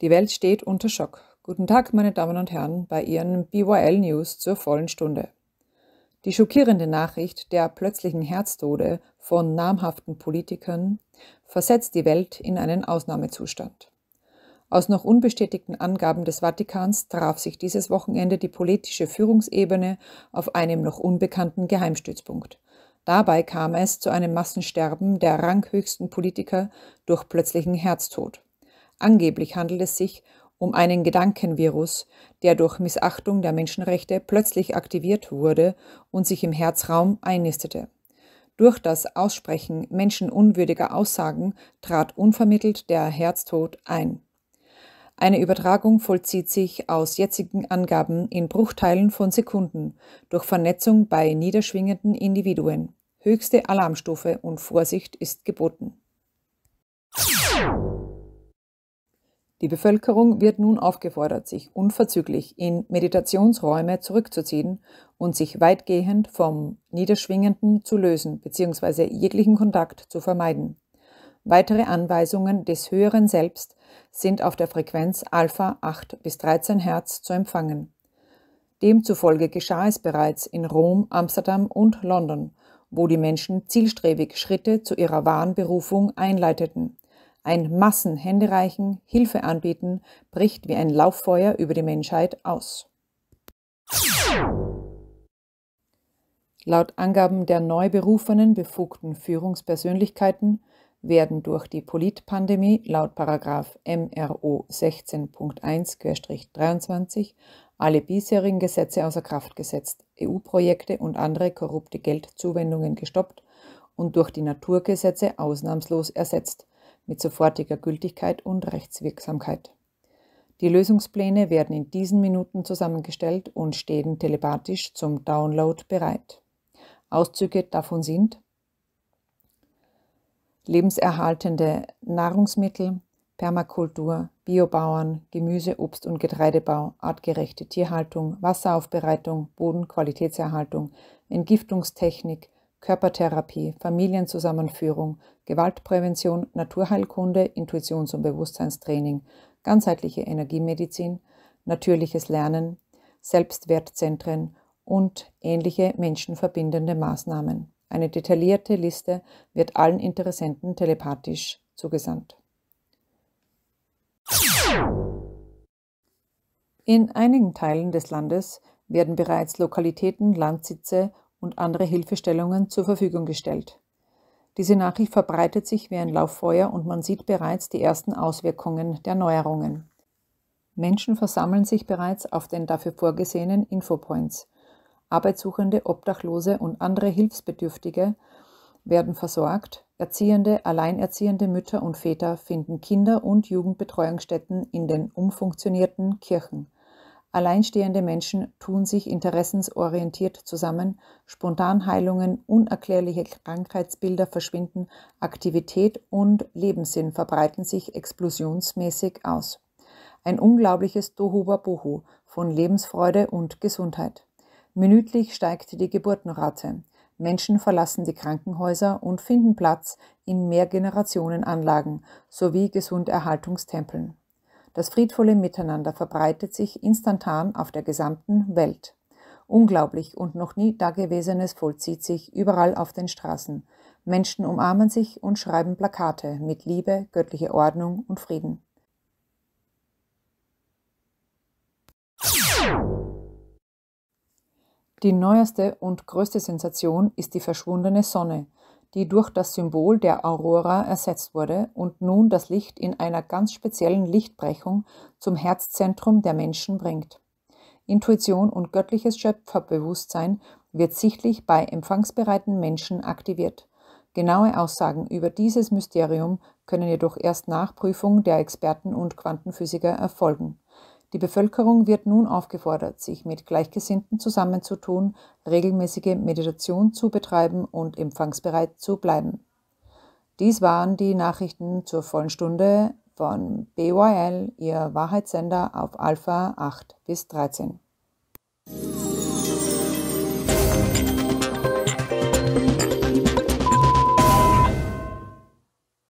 Die Welt steht unter Schock. Guten Tag, meine Damen und Herren, bei Ihren BYL News zur vollen Stunde. Die schockierende Nachricht der plötzlichen Herztode von namhaften Politikern versetzt die Welt in einen Ausnahmezustand. Aus noch unbestätigten Angaben des Vatikans traf sich dieses Wochenende die politische Führungsebene auf einem noch unbekannten Geheimstützpunkt. Dabei kam es zu einem Massensterben der ranghöchsten Politiker durch plötzlichen Herztod. Angeblich handelt es sich um einen Gedankenvirus, der durch Missachtung der Menschenrechte plötzlich aktiviert wurde und sich im Herzraum einnistete. Durch das Aussprechen menschenunwürdiger Aussagen trat unvermittelt der Herztod ein. Eine Übertragung vollzieht sich aus jetzigen Angaben in Bruchteilen von Sekunden durch Vernetzung bei niederschwingenden Individuen. Höchste Alarmstufe und Vorsicht ist geboten. Die Bevölkerung wird nun aufgefordert, sich unverzüglich in Meditationsräume zurückzuziehen und sich weitgehend vom Niederschwingenden zu lösen bzw. jeglichen Kontakt zu vermeiden. Weitere Anweisungen des höheren Selbst sind auf der Frequenz Alpha 8 bis 13 Hertz zu empfangen. Demzufolge geschah es bereits in Rom, Amsterdam und London, wo die Menschen zielstrebig Schritte zu ihrer wahren Berufung einleiteten – ein Massenhändereichen, Hilfe anbieten, bricht wie ein Lauffeuer über die Menschheit aus. Laut Angaben der neu berufenen befugten Führungspersönlichkeiten werden durch die Politpandemie laut MRO 16.1-23 alle bisherigen Gesetze außer Kraft gesetzt, EU-Projekte und andere korrupte Geldzuwendungen gestoppt und durch die Naturgesetze ausnahmslos ersetzt, mit sofortiger Gültigkeit und Rechtswirksamkeit. Die Lösungspläne werden in diesen Minuten zusammengestellt und stehen telepathisch zum Download bereit. Auszüge davon sind lebenserhaltende Nahrungsmittel, Permakultur, Biobauern, Gemüse, Obst und Getreidebau, artgerechte Tierhaltung, Wasseraufbereitung, Bodenqualitätserhaltung, Entgiftungstechnik, Körpertherapie, Familienzusammenführung, Gewaltprävention, Naturheilkunde, Intuitions- und Bewusstseinstraining, ganzheitliche Energiemedizin, natürliches Lernen, Selbstwertzentren und ähnliche menschenverbindende Maßnahmen. Eine detaillierte Liste wird allen Interessenten telepathisch zugesandt. In einigen Teilen des Landes werden bereits Lokalitäten, Landsitze und andere Hilfestellungen zur Verfügung gestellt. Diese Nachricht verbreitet sich wie ein Lauffeuer und man sieht bereits die ersten Auswirkungen der Neuerungen. Menschen versammeln sich bereits auf den dafür vorgesehenen Infopoints. Arbeitssuchende, Obdachlose und andere Hilfsbedürftige werden versorgt, Erziehende, alleinerziehende Mütter und Väter finden Kinder- und Jugendbetreuungsstätten in den umfunktionierten Kirchen. Alleinstehende Menschen tun sich interessensorientiert zusammen, Spontanheilungen, unerklärliche Krankheitsbilder verschwinden, Aktivität und Lebenssinn verbreiten sich explosionsmäßig aus. Ein unglaubliches Tohuwabohu von Lebensfreude und Gesundheit. Minütlich steigt die Geburtenrate. Menschen verlassen die Krankenhäuser und finden Platz in Mehrgenerationenanlagen sowie Gesunderhaltungstempeln. Das friedvolle Miteinander verbreitet sich instantan auf der gesamten Welt. Unglaublich und noch nie Dagewesenes vollzieht sich überall auf den Straßen. Menschen umarmen sich und schreiben Plakate mit Liebe, göttliche Ordnung und Frieden. Die neueste und größte Sensation ist die verschwundene Sonne, die durch das Symbol der Aurora ersetzt wurde und nun das Licht in einer ganz speziellen Lichtbrechung zum Herzzentrum der Menschen bringt. Intuition und göttliches Schöpferbewusstsein wird sichtlich bei empfangsbereiten Menschen aktiviert. Genaue Aussagen über dieses Mysterium können jedoch erst nach Prüfung der Experten und Quantenphysiker erfolgen. Die Bevölkerung wird nun aufgefordert, sich mit Gleichgesinnten zusammenzutun, regelmäßige Meditation zu betreiben und empfangsbereit zu bleiben. Dies waren die Nachrichten zur vollen Stunde von BYL, ihr Wahrheitssender auf Alpha 8 bis 13.